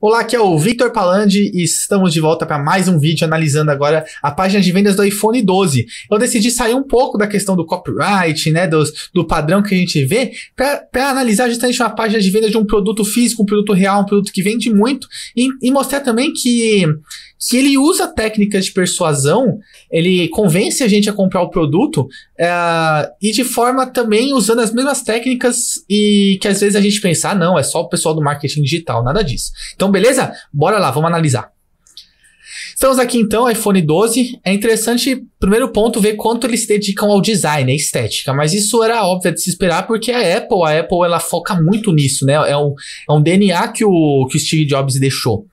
Olá, aqui é o Victor Palandi e estamos de volta para mais um vídeo analisando agora a página de vendas do iPhone 12. Eu decidi sair um pouco da questão do copyright, né, dos, do padrão que a gente vê, para analisar justamente uma página de vendas de um produto físico, um produto real, um produto que vende muito e, e mostrar também que que ele usa técnicas de persuasão, ele convence a gente a comprar o produto uh, e de forma também usando as mesmas técnicas e que às vezes a gente pensa, ah, não, é só o pessoal do marketing digital, nada disso. Então, beleza? Bora lá, vamos analisar. Estamos aqui então, iPhone 12. É interessante, primeiro ponto, ver quanto eles se dedicam ao design, à estética. Mas isso era óbvio de se esperar, porque a Apple, a Apple, ela foca muito nisso, né? É um, é um DNA que o, que o Steve Jobs deixou.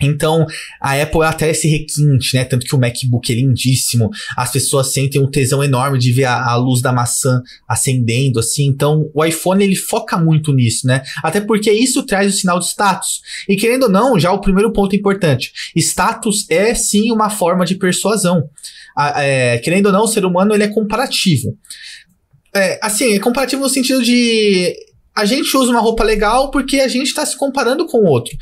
Então, a Apple é até esse requinte, né? Tanto que o MacBook é lindíssimo. As pessoas sentem um tesão enorme de ver a, a, luz da maçã acendendo, assim. Então, o iPhone, ele foca muito nisso, né? Até porque isso traz o sinal de status. E querendo ou não, já o primeiro ponto importante. Status é, sim, uma forma de persuasão. é, querendo ou não, o ser humano, ele é comparativo. É, assim, é comparativo no sentido de a gente usa uma roupa legal porque a gente está se comparando com o outro.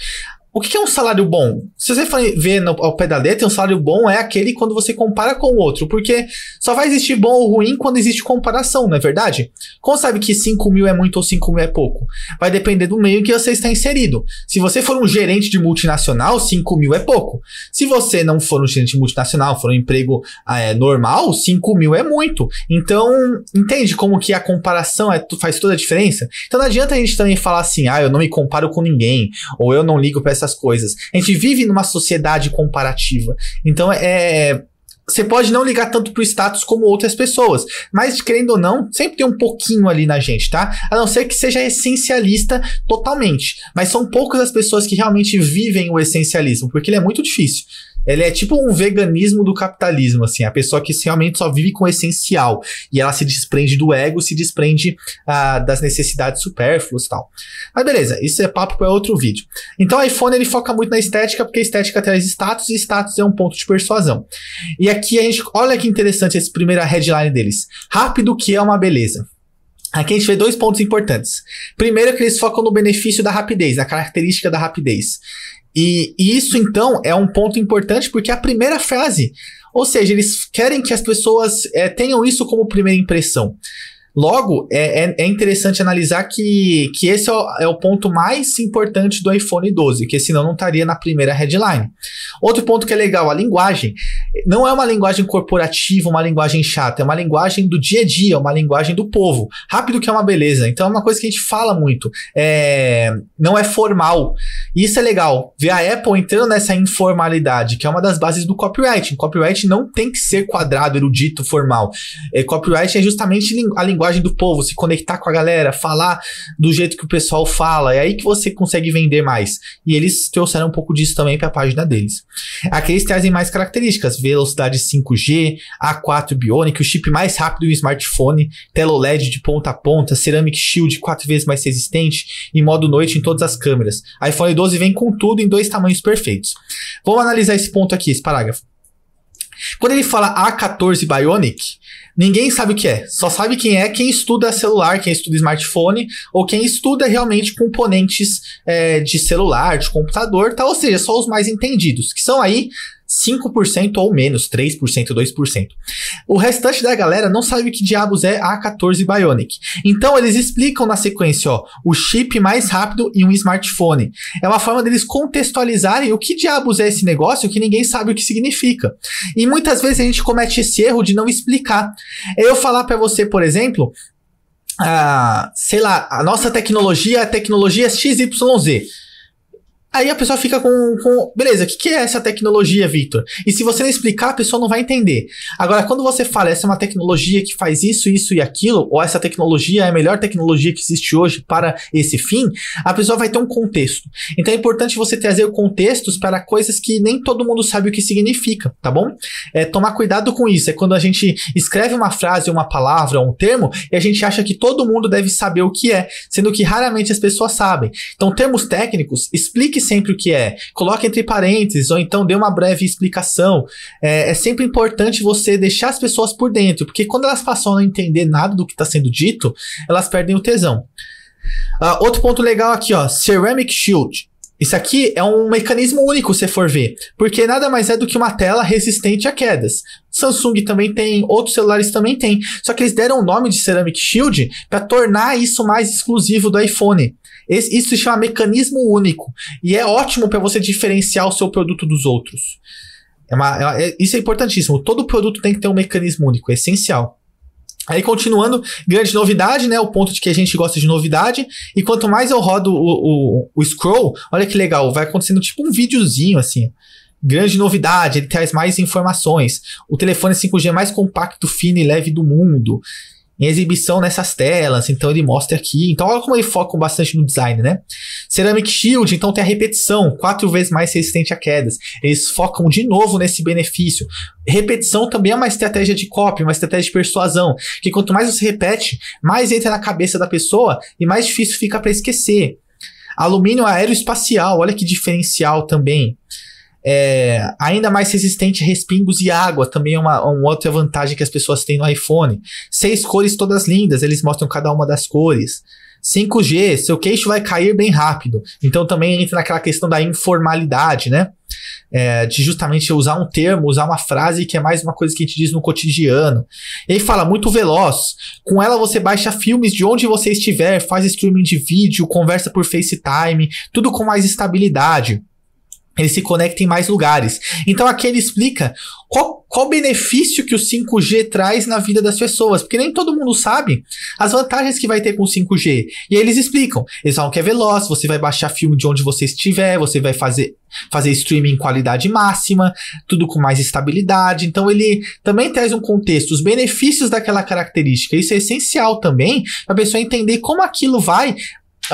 O que é um salário bom? Se você for ver ao pé da letra, um salário bom é aquele quando você compara com o outro, porque só vai existir bom ou ruim quando existe comparação, não é verdade? Como sabe que 5 mil é muito ou 5 mil é pouco? Vai depender do meio que você está inserido. Se você for um gerente de multinacional, 5 mil é pouco. Se você não for um gerente multinacional, for um emprego ah, é, normal, 5 mil é muito. Então, entende como que a comparação é, faz toda a diferença? Então não adianta a gente também falar assim, ah, eu não me comparo com ninguém, ou eu não ligo para essas coisas. A gente vive numa sociedade comparativa. Então é, é. Você pode não ligar tanto pro status como outras pessoas, mas querendo ou não, sempre tem um pouquinho ali na gente, tá? A não ser que seja essencialista totalmente. Mas são poucas as pessoas que realmente vivem o essencialismo, porque ele é muito difícil. Ele é tipo um veganismo do capitalismo, assim, a pessoa que realmente só vive com o essencial e ela se desprende do ego, se desprende ah, das necessidades supérfluas e tal. Mas beleza, isso é papo para outro vídeo. Então o iPhone ele foca muito na estética, porque estética traz status e status é um ponto de persuasão. E aqui a gente, olha que interessante essa primeira headline deles. Rápido que é uma beleza. Aqui a gente vê dois pontos importantes. Primeiro, que eles focam no benefício da rapidez, na característica da rapidez. E, e isso, então, é um ponto importante porque é a primeira frase. Ou seja, eles querem que as pessoas é, tenham isso como primeira impressão. Logo, é, é, é, interessante analisar que, que esse é o, é o, ponto mais importante do iPhone 12, que senão não estaria na primeira headline. Outro ponto que é legal, a linguagem. Não é uma linguagem corporativa, uma linguagem chata, é uma linguagem do dia a dia, uma linguagem do povo. Rápido que é uma beleza, então é uma coisa que a gente fala muito. É, não é formal. E isso é legal, ver a Apple entrando nessa informalidade, que é uma das bases do copyright. Copyright não tem que ser quadrado, erudito, formal. É, copyright é justamente a linguagem linguagem do povo, se conectar com a galera, falar do jeito que o pessoal fala. É aí que você consegue vender mais. E eles trouxeram um pouco disso também para a página deles. Aqui eles trazem mais características: velocidade 5G, A4 Bionic, o chip mais rápido em smartphone, tela OLED de ponta a ponta, Ceramic Shield quatro vezes mais resistente e modo noite em todas as câmeras. iPhone 12 vem com tudo em dois tamanhos perfeitos. Vamos analisar esse ponto aqui, esse parágrafo. Quando ele fala A14 Bionic, ninguém sabe o que é. Só sabe quem é quem estuda celular, quem estuda smartphone, ou quem estuda realmente componentes é, de celular, de computador, tal. Ou seja, só os mais entendidos, que são aí 5% ou menos, 3%, 2%. O restante da galera não sabe que diabos é A14 Bionic. Então eles explicam na sequência, ó, o chip mais rápido em um smartphone. É uma forma deles contextualizarem o que diabos é esse negócio que ninguém sabe o que significa. E muitas vezes a gente comete esse erro de não explicar. É eu falar para você, por exemplo, ah, sei lá, a nossa tecnologia é a tecnologia XYZ. Aí a pessoa fica com. com beleza, o que, que, é essa tecnologia, Victor? E se você não explicar, a pessoa não vai entender. Agora, quando você fala, essa é uma tecnologia que faz isso, isso e aquilo, ou essa tecnologia é a melhor tecnologia que existe hoje para esse fim, a pessoa vai ter um contexto. Então é importante você trazer contextos para coisas que nem todo mundo sabe o que significa, tá bom? É tomar cuidado com isso. É quando a gente escreve uma frase, uma palavra, um termo, e a gente acha que todo mundo deve saber o que é, sendo que raramente as pessoas sabem. Então, termos técnicos, explique sempre o que é. Coloque entre parênteses, ou então dê uma breve explicação. É, é sempre importante você deixar as pessoas por dentro, porque quando elas passam a não entender nada do que está sendo dito, elas perdem o tesão. Uh, outro ponto legal aqui, ó, Ceramic Shield. Isso aqui é um mecanismo único, se for ver, porque nada mais é do que uma tela resistente a quedas. Samsung também tem, outros celulares também tem, só que eles deram o nome de Ceramic Shield para tornar isso mais exclusivo do iPhone. Esse, isso se chama mecanismo único. E é ótimo para você diferenciar o seu produto dos outros. É uma, é, é, isso é importantíssimo. Todo produto tem que ter um mecanismo único, é essencial. Aí continuando, grande novidade, né? O ponto de que a gente gosta de novidade. E quanto mais eu rodo o, o, o scroll, olha que legal, vai acontecendo tipo um videozinho assim. Grande novidade, ele traz mais informações. O telefone 5G é mais compacto, fino e leve do mundo em exibição nessas telas, então ele mostra aqui. Então olha como ele foca bastante no design, né? Ceramic Shield, então tem a repetição, quatro vezes mais resistente a quedas. Eles focam de novo nesse benefício. Repetição também é uma estratégia de copy, uma estratégia de persuasão, que quanto mais você repete, mais entra na cabeça da pessoa e mais difícil fica para esquecer. Alumínio aeroespacial, olha que diferencial também. É, ainda mais resistente a respingos e água, também é uma, uma, outra vantagem que as pessoas têm no iPhone. Seis cores todas lindas, eles mostram cada uma das cores. 5G, seu queixo vai cair bem rápido. Então também entra naquela questão da informalidade, né? É, de justamente usar um termo, usar uma frase que é mais uma coisa que a gente diz no cotidiano. Ele fala muito veloz. Com ela você baixa filmes de onde você estiver, faz streaming de vídeo, conversa por FaceTime, tudo com mais estabilidade ele se conecta em mais lugares. Então aqui ele explica qual, qual benefício que o 5G traz na vida das pessoas, porque nem todo mundo sabe as vantagens que vai ter com o 5G. E aí eles explicam, eles falam que é veloz, você vai baixar filme de onde você estiver, você vai fazer, fazer streaming em qualidade máxima, tudo com mais estabilidade. Então ele também traz um contexto, os benefícios daquela característica. Isso é essencial também para a pessoa entender como aquilo vai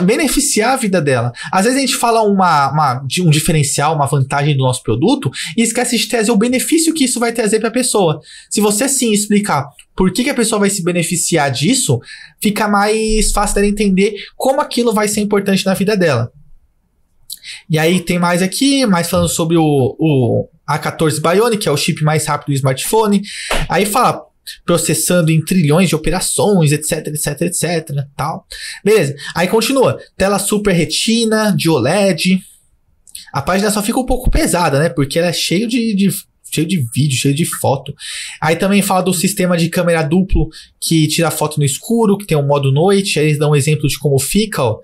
beneficiar a vida dela. Às vezes a gente fala uma, uma um diferencial, uma vantagem do nosso produto e esquece de trazer o benefício que isso vai trazer para a pessoa. Se você sim explicar por que, que, a pessoa vai se beneficiar disso, fica mais fácil dela entender como aquilo vai ser importante na vida dela. E aí tem mais aqui, mais falando sobre o, o A14 Bionic, que é o chip mais rápido do smartphone. Aí fala, processando em trilhões de operações, etc, etc, etc, tal. Beleza. Aí continua. Tela super retina, de OLED. A página só fica um pouco pesada, né? Porque ela é cheia de, de cheio de vídeo, cheio de foto. Aí também fala do sistema de câmera duplo que tira foto no escuro, que tem um modo noite. Aí eles dão um exemplo de como fica, ó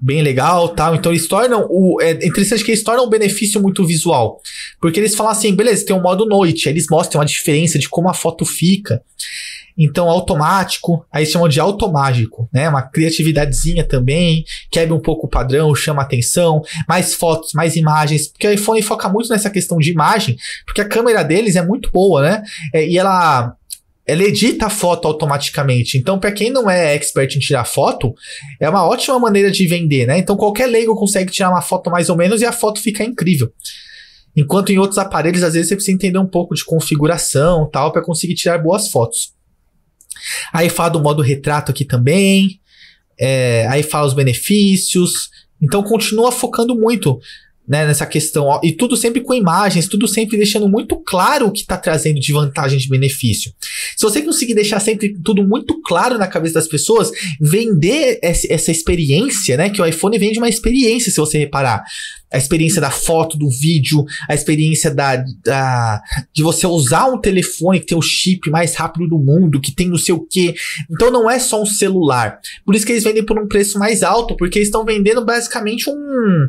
bem legal tal. Então eles tornam o. É interessante que eles tornam o benefício muito visual. Porque eles falam assim, beleza, tem um modo noite. Aí eles mostram a diferença de como a foto fica. Então, automático, aí chamam de automágico, né? Uma criatividadezinha também, quebra um pouco o padrão, chama atenção, mais fotos, mais imagens, porque o iPhone foca muito nessa questão de imagem, porque a câmera deles é muito boa, né? É, e ela ela edita a foto automaticamente. Então, para quem não é expert em tirar foto, é uma ótima maneira de vender, né? Então, qualquer leigo consegue tirar uma foto mais ou menos e a foto fica incrível. Enquanto em outros aparelhos, às vezes você precisa entender um pouco de configuração, tal, para conseguir tirar boas fotos. Aí fala do modo retrato aqui também. É, aí fala os benefícios. Então continua focando muito né, nessa questão. Ó, e tudo sempre com imagens, tudo sempre deixando muito claro o que está trazendo de vantagem, de benefício. Se você conseguir deixar sempre tudo muito claro na cabeça das pessoas, vender essa, essa experiência, né, que o iPhone vende uma experiência, se você reparar. A experiência da foto, do vídeo, a experiência da, da de você usar um telefone que tem o chip mais rápido do mundo, que tem não sei o quê. Então não é só um celular. Por isso que eles vendem por um preço mais alto, porque eles estão vendendo basicamente um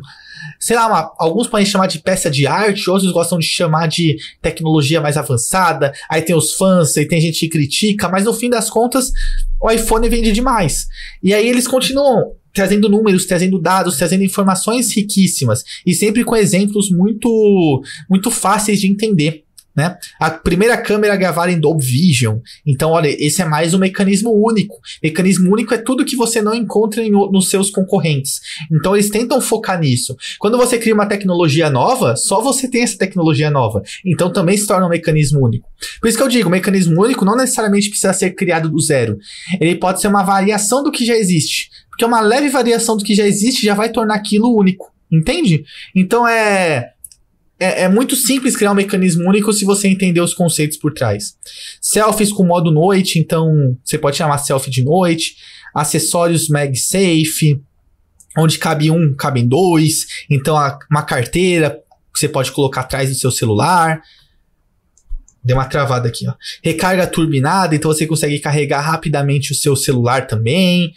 sei lá, uma, alguns podem chamar de peça de arte, outros gostam de chamar de tecnologia mais avançada, aí tem os fãs, aí tem gente que critica, mas no fim das contas, o iPhone vende demais. E aí eles continuam trazendo números, trazendo dados, trazendo informações riquíssimas e sempre com exemplos muito muito fáceis de entender. Né? A primeira câmera gravada em Dolby Vision. Então, olha, esse é mais um mecanismo único. Mecanismo único é tudo que você não encontra em, nos seus concorrentes. Então, eles tentam focar nisso. Quando você cria uma tecnologia nova, só você tem essa tecnologia nova. Então, também se torna um mecanismo único. Por isso que eu digo, o mecanismo único não necessariamente precisa ser criado do zero. Ele pode ser uma variação do que já existe. Porque uma leve variação do que já existe já vai tornar aquilo único. Entende? Então é é, é, muito simples criar um mecanismo único se você entender os conceitos por trás. Selfies com modo noite, então você pode chamar selfie de noite, acessórios MagSafe, onde cabe um, cabem dois, então a, uma carteira que você pode colocar atrás do seu celular. Deu uma travada aqui, ó. Recarga turbinada, então você consegue carregar rapidamente o seu celular também.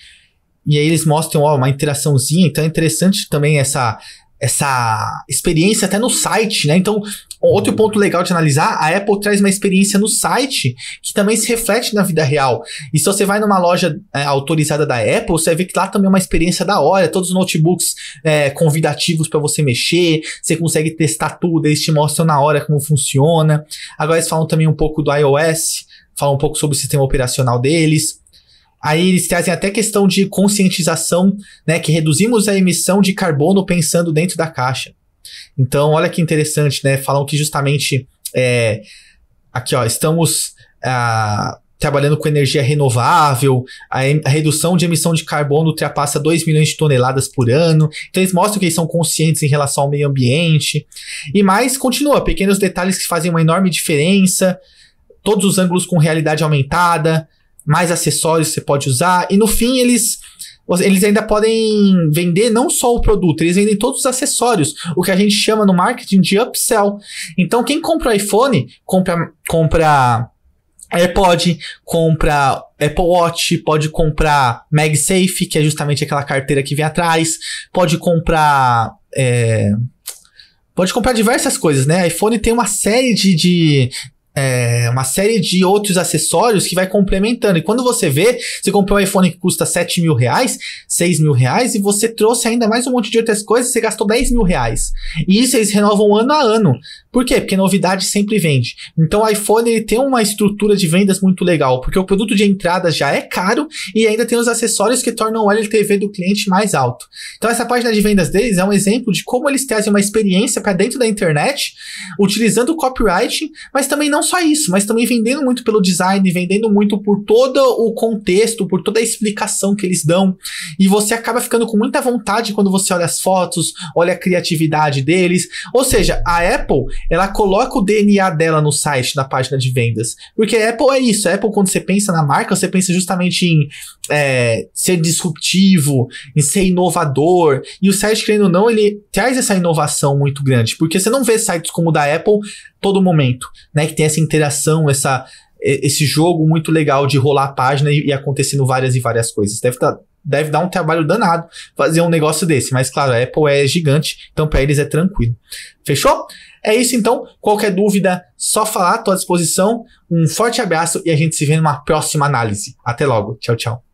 E aí eles mostram ó, uma interaçãozinha, então é interessante também essa essa experiência até no site, né? Então, outro uhum. ponto legal de analisar, a Apple traz uma experiência no site que também se reflete na vida real. E se você vai numa loja é, autorizada da Apple, você vê que lá também é uma experiência da hora, todos os notebooks é, convidativos para você mexer, você consegue testar tudo, eles te mostram na hora como funciona. Agora eles falam também um pouco do iOS, falam um pouco sobre o sistema operacional deles. Aí eles trazem até questão de conscientização, né, que reduzimos a emissão de carbono pensando dentro da caixa. Então, olha que interessante, né? Falam que justamente é, aqui, ó, estamos ah, trabalhando com energia renovável, a, em, a, redução de emissão de carbono ultrapassa 2 milhões de toneladas por ano. Então, eles mostram que eles são conscientes em relação ao meio ambiente. E mais, continua, pequenos detalhes que fazem uma enorme diferença, todos os ângulos com realidade aumentada, mais acessórios você pode usar. E no fim, eles eles ainda podem vender não só o produto, eles vendem todos os acessórios, o que a gente chama no marketing de upsell. Então, quem compra iPhone, compra, compra AirPod, compra Apple Watch, pode comprar MagSafe, que é justamente aquela carteira que vem atrás, pode comprar. É, pode comprar diversas coisas, né? iPhone tem uma série de, de, é, uma série de outros acessórios que vai complementando. E quando você vê, você comprou um iPhone que custa 7 mil reais, 6 mil reais, e você trouxe ainda mais um monte de outras coisas, você gastou 10 mil reais. E isso eles renovam ano a ano. Por quê? Porque novidade sempre vende. Então o iPhone ele tem uma estrutura de vendas muito legal, porque o produto de entrada já é caro e ainda tem os acessórios que tornam o LTV do cliente mais alto. Então essa página de vendas deles é um exemplo de como eles trazem uma experiência para dentro da internet, utilizando o copywriting, mas também não só isso, mas também vendendo muito pelo design, vendendo muito por todo o contexto, por toda a explicação que eles dão. E você acaba ficando com muita vontade quando você olha as fotos, olha a criatividade deles. Ou seja, a Apple, ela coloca o DNA dela no site, na página de vendas. Porque a Apple é isso. A Apple, quando você pensa na marca, você pensa justamente em é, ser disruptivo, em ser inovador. E o site, querendo ou não, ele traz essa inovação muito grande. Porque você não vê sites como o da Apple todo momento, né? Que tem essa interação, essa, esse jogo muito legal de rolar a página e, e acontecendo várias e várias coisas. Deve tá, deve dar um trabalho danado fazer um negócio desse, mas claro, a Apple é gigante, então para eles é tranquilo. Fechou? É isso então. Qualquer dúvida, só falar, tô à disposição. Um forte abraço e a gente se vê numa próxima análise. Até logo. Tchau, tchau.